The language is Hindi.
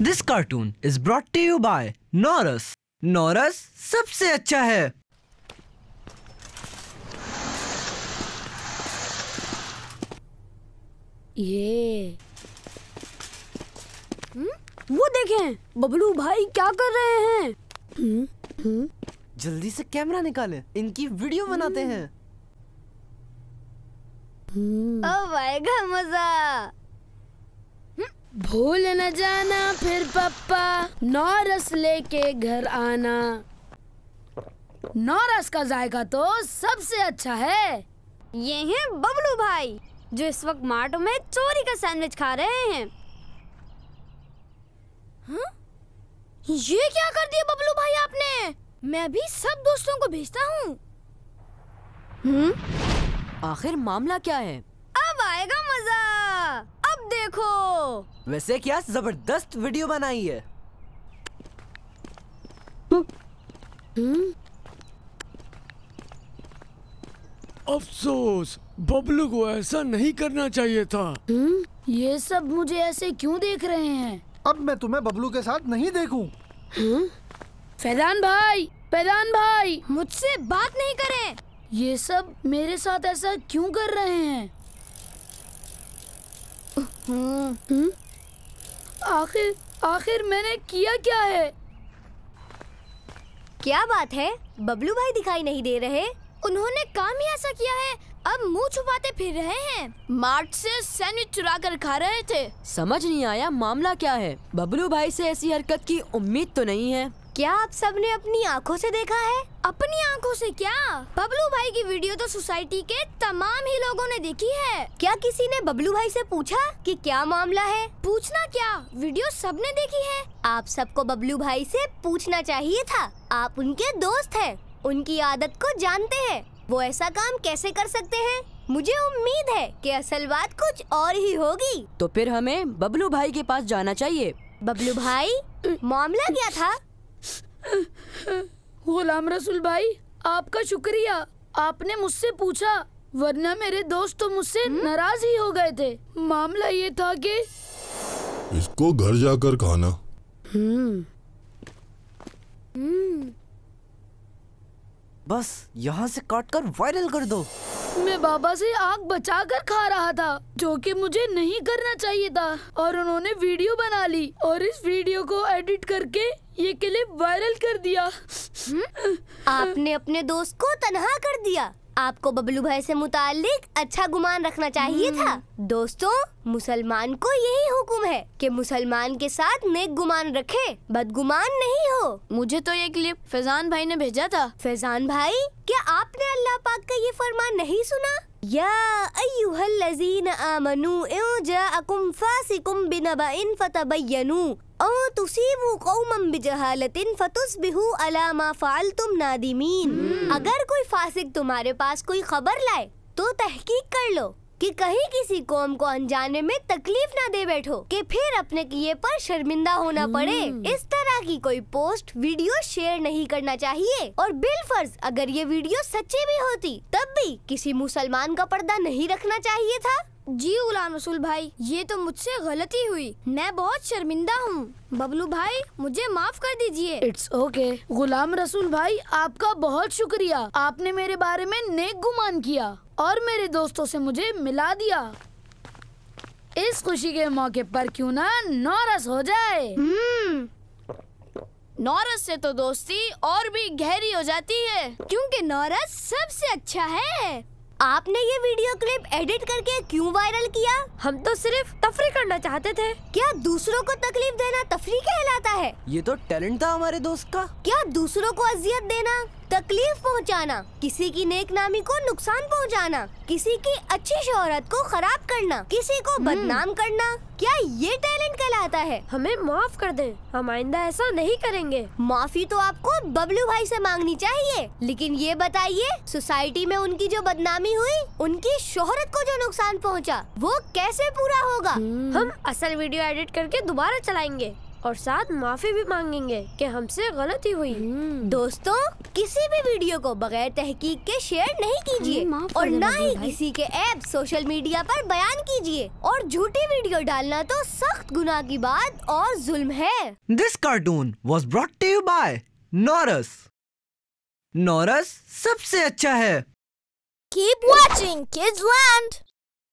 This cartoon is brought to you by नॉरस नॉरस सबसे अच्छा है ये वो देखें बबलू भाई क्या कर रहे हैं जल्दी से कैमरा निकालें इनकी वीडियो बनाते हैं का मजा भूल न जाना फिर पप्पा नौरस लेके घर आना नौरस का जायका तो सबसे अच्छा है ये हैं बबलू भाई जो इस वक्त मार्ट में चोरी का सैंडविच खा रहे हैं हाँ? ये क्या कर दिया बबलू भाई आपने मैं भी सब दोस्तों को भेजता हूँ हम्म? आखिर मामला क्या है देखो वैसे क्या जबरदस्त वीडियो बनाई है हम्म। अफसोस बबलू को ऐसा नहीं करना चाहिए था हुँ? हम्म, ये सब मुझे ऐसे क्यों देख रहे हैं अब मैं तुम्हें बबलू के साथ नहीं देखूं। हम्म, फैदान भाई फैदान भाई मुझसे बात नहीं करें ये सब मेरे साथ ऐसा क्यों कर रहे हैं हम्म। आखिर आखिर मैंने किया क्या है क्या बात है बबलू भाई दिखाई नहीं दे रहे उन्होंने काम ही ऐसा किया है अब मुंह छुपाते फिर रहे हैं मार्ट से सैंडविच चुरा कर खा रहे थे समझ नहीं आया मामला क्या है बबलू भाई से ऐसी हरकत की उम्मीद तो नहीं है क्या आप सब ने अपनी आंखों से देखा है अपनी आंखों से क्या बबलू भाई की वीडियो तो सोसाइटी के तमाम ही लोगों ने देखी है क्या किसी ने बबलू भाई से पूछा कि क्या मामला है पूछना क्या वीडियो सबने देखी है आप सबको बबलू भाई से पूछना चाहिए था आप उनके दोस्त हैं उनकी आदत को जानते हैं वो ऐसा काम कैसे कर सकते हैं मुझे उम्मीद है की असल बात कुछ और ही होगी तो फिर हमें बबलू भाई के पास जाना चाहिए बबलू भाई मामला क्या था गुलाम रसूल भाई आपका शुक्रिया आपने मुझसे पूछा वरना मेरे दोस्त तो मुझसे हम्म? नाराज ही हो गए थे मामला ये था कि इसको घर जाकर खाना हम्म, हम्म। बस यहाँ से काट कर वायरल कर दो मैं बाबा से आग बचाकर खा रहा था जो कि मुझे नहीं करना चाहिए था और उन्होंने वीडियो बना ली और इस वीडियो को एडिट करके ये क्लिप वायरल कर दिया हम्म, आपने अपने दोस्त को तनहा कर दिया आपको बबलू भाई से मुतालिक अच्छा गुमान रखना चाहिए था हम्म। दोस्तों मुसलमान को यही हुक्म है कि मुसलमान के साथ नेक गुमान रखे बदगुमान नहीं हो मुझे तो ये क्लिप फैजान भाई ने भेजा था फैजान भाई क्या आपने अल्लाह पाक का ये फरमान नहीं सुना या अय्युहल्लज़ीन आमनू जाअकुम फासिकुम बिनबइन फतबयनू أو على ما فعلتم अगर कोई फासिक तुम्हारे पास कोई खबर लाए तो तहकीक कर लो कि कहीं किसी कौम को अनजाने में तकलीफ ना दे बैठो कि फिर अपने किए पर शर्मिंदा होना पड़े हम्म। इस तरह की कोई पोस्ट वीडियो शेयर नहीं करना चाहिए और बिलफर्ज अगर ये वीडियो सच्ची भी होती तब भी किसी मुसलमान का पर्दा नहीं रखना चाहिए था जी गुलाम रसूल भाई ये तो मुझसे गलती हुई मैं बहुत शर्मिंदा हूँ बबलू भाई मुझे माफ कर दीजिए इट्स ओके गुलाम रसूल भाई आपका बहुत शुक्रिया आपने मेरे बारे में नेक गुमान किया और मेरे दोस्तों से मुझे मिला दिया इस खुशी के मौके पर क्यों ना नौरस हो जाए hmm. नौरस से तो दोस्ती और भी गहरी हो जाती है क्योंकि नौरस सबसे अच्छा है आपने ये वीडियो क्लिप एडिट करके क्यों वायरल किया हम तो सिर्फ तफरी करना चाहते थे क्या दूसरों को तकलीफ देना तफरी कहलाता है ये तो टैलेंट था हमारे दोस्त का क्या दूसरों को अजियत देना तकलीफ पहुंचाना, किसी की नेक नामी को नुकसान पहुंचाना, किसी की अच्छी शोहरत को खराब करना किसी को हम्म। बदनाम करना क्या ये टैलेंट कहलाता है हमें माफ कर दें, हम आइंदा ऐसा नहीं करेंगे माफी तो आपको बबलू भाई से मांगनी चाहिए लेकिन ये बताइए सोसाइटी में उनकी जो बदनामी हुई उनकी शोहरत को जो नुकसान पहुँचा वो कैसे पूरा होगा हम्म। हम असल वीडियो एडिट करके दोबारा चलाएंगे और साथ माफी भी मांगेंगे कि हमसे गलती हुई हम्म। दोस्तों किसी भी वीडियो को बगैर तहकीक के शेयर नहीं कीजिए हम्म, और ना ही किसी के ऐप सोशल मीडिया पर बयान कीजिए और झूठी वीडियो डालना तो सख्त गुनाह की बात और जुल्म है this cartoon was brought to you by नॉरस नॉरस सबसे अच्छा है Keep watching Kids Land!